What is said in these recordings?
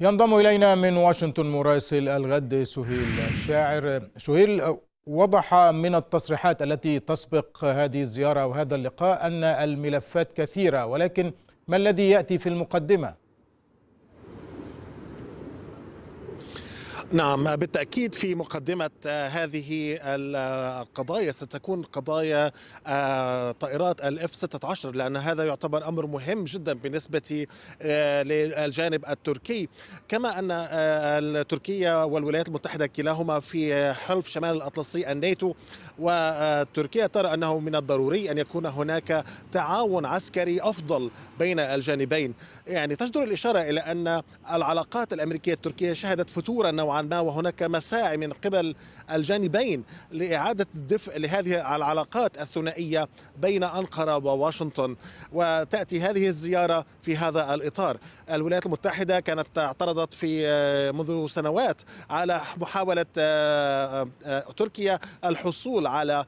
ينضم إلينا من واشنطن مراسل الغد سهيل الشاعر سهيل وضح من التصريحات التي تسبق هذه الزيارة وهذا اللقاء أن الملفات كثيرة ولكن ما الذي يأتي في المقدمة؟ نعم بالتأكيد في مقدمة آه، هذه آه، القضايا ستكون قضايا آه، طائرات الاف 16 لأن هذا يعتبر أمر مهم جدا بالنسبة للجانب التركي كما أن تركيا والولايات المتحدة كلاهما في حلف شمال الأطلسي الناتو وتركيا ترى أنه من الضروري أن يكون هناك تعاون عسكري أفضل بين الجانبين يعني تجدر الإشارة إلى أن العلاقات الأمريكية التركية شهدت فتورا نوعا ما وهناك مساعي من قبل الجانبين لإعادة الدفء لهذه العلاقات الثنائية بين أنقرة وواشنطن وتأتي هذه الزيارة في هذا الإطار الولايات المتحدة كانت اعترضت في آه، منذ سنوات على محاولة آه، آه، تركيا الحصول على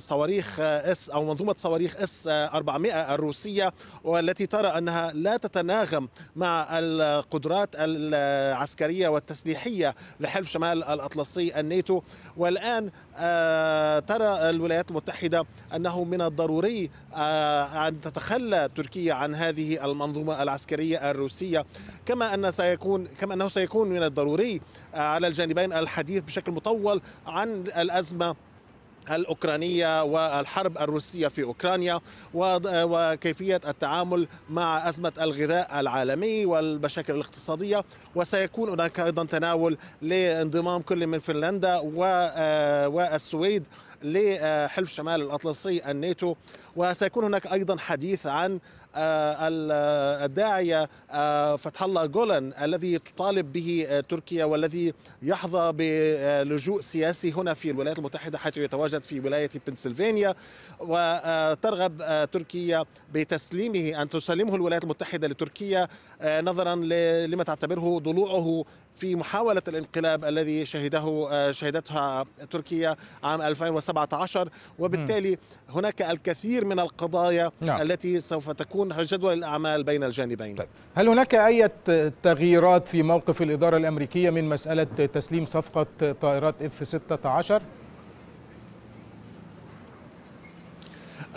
صواريخ اس او منظومه صواريخ اس 400 الروسيه والتي ترى انها لا تتناغم مع القدرات العسكريه والتسليحيه افتتاحية لحلف شمال الأطلسي الناتو والآن آه، ترى الولايات المتحدة أنه من الضروري آه، أن تتخلى تركيا عن هذه المنظومة العسكرية الروسية كما أن سيكون كما أنه سيكون من الضروري آه، على الجانبين الحديث بشكل مطول عن الأزمة الأوكرانية والحرب الروسية في أوكرانيا وكيفية التعامل مع أزمة الغذاء العالمي والمشاكل الاقتصادية وسيكون هناك أيضا تناول لانضمام كل من فنلندا آه، والسويد لحلف شمال الأطلسي الناتو وسيكون هناك أيضا حديث عن آه، آه، الداعية آه، فتح الله جولان الذي تطالب به تركيا والذي يحظى بلجوء سياسي هنا في الولايات المتحدة حيث يتواجد في ولاية بنسلفانيا وترغب تركيا بتسليمه أن تسلمه الولايات المتحدة لتركيا نظرا لما تعتبره ضلوعه في محاولة الانقلاب الذي شهده شهدتها تركيا عام 2007 2017 وبالتالي هناك الكثير من القضايا نعم. التي سوف تكون جدول الأعمال بين الجانبين طيب. هل هناك أي تغييرات في موقف الإدارة الأمريكية من مسألة تسليم صفقة طائرات F-16؟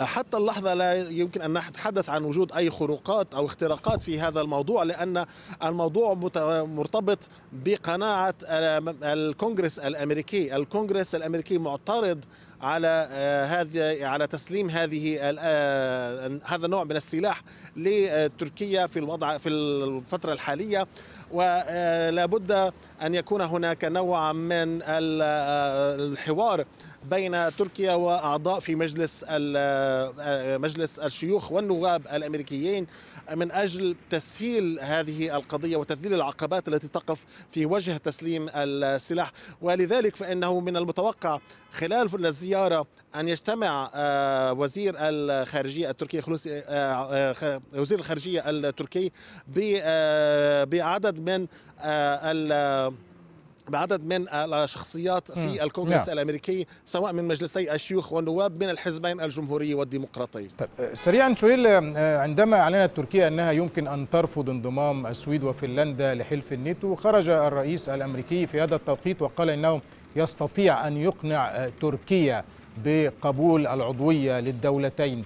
حتى اللحظة لا يمكن أن نتحدث عن وجود أي خروقات أو اختراقات في هذا الموضوع لأن الموضوع مرتبط بقناعة الكونغرس الأمريكي الكونغرس الأمريكي معترض على آه، هذه على تسليم هذه آه، هذا النوع من السلاح لتركيا في الوضع في الفتره الحاليه ولا آه، بد ان يكون هناك نوع من الحوار بين تركيا واعضاء في مجلس آه، مجلس الشيوخ والنواب الامريكيين من اجل تسهيل هذه القضيه وتذليل العقبات التي تقف في وجه تسليم السلاح ولذلك فانه من المتوقع خلال الزياره ان يجتمع آه، وزير الخارجيه التركي آه، وزير الخارجيه التركي بعدد من بعدد من الشخصيات في الكونغرس نعم. الامريكي سواء من مجلسي الشيوخ والنواب من الحزبين الجمهوري والديمقراطي طيب آه، سريعا شويل آه، آه، عندما اعلنت تركيا انها يمكن ان ترفض انضمام السويد وفنلندا لحلف الناتو خرج الرئيس الامريكي في هذا التوقيت وقال انه يستطيع ان يقنع تركيا بقبول العضويه للدولتين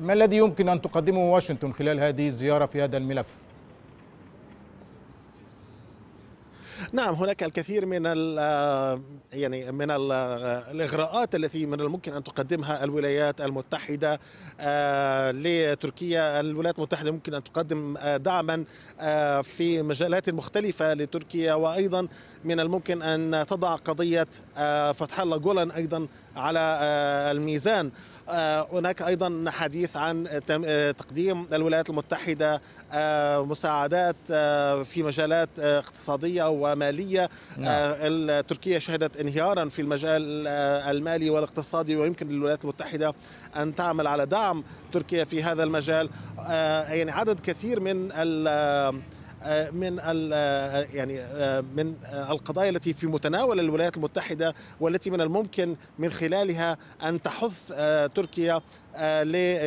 ما الذي يمكن ان تقدمه واشنطن خلال هذه الزياره في هذا الملف نعم هناك الكثير من آه، يعني من آه، الاغراءات التي من الممكن ان تقدمها الولايات المتحده آه، لتركيا، الولايات المتحده ممكن ان تقدم دعما في مجالات مختلفه لتركيا وايضا من الممكن ان تضع قضيه فتح الله جولان ايضا على آه، الميزان آه، هناك ايضا حديث عن آه، تقديم الولايات المتحده مساعدات في مجالات اقتصاديه وماليه نعم. تركيا شهدت انهيارا في المجال المالي والاقتصادي ويمكن للولايات المتحده ان تعمل على دعم تركيا في هذا المجال يعني عدد كثير من آه، من آه، يعني آه، من القضايا التي في متناول الولايات المتحده والتي من الممكن من خلالها ان تحث تركيا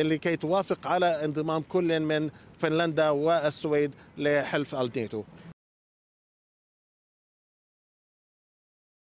لكي توافق على انضمام كل من فنلندا والسويد لحلف الناتو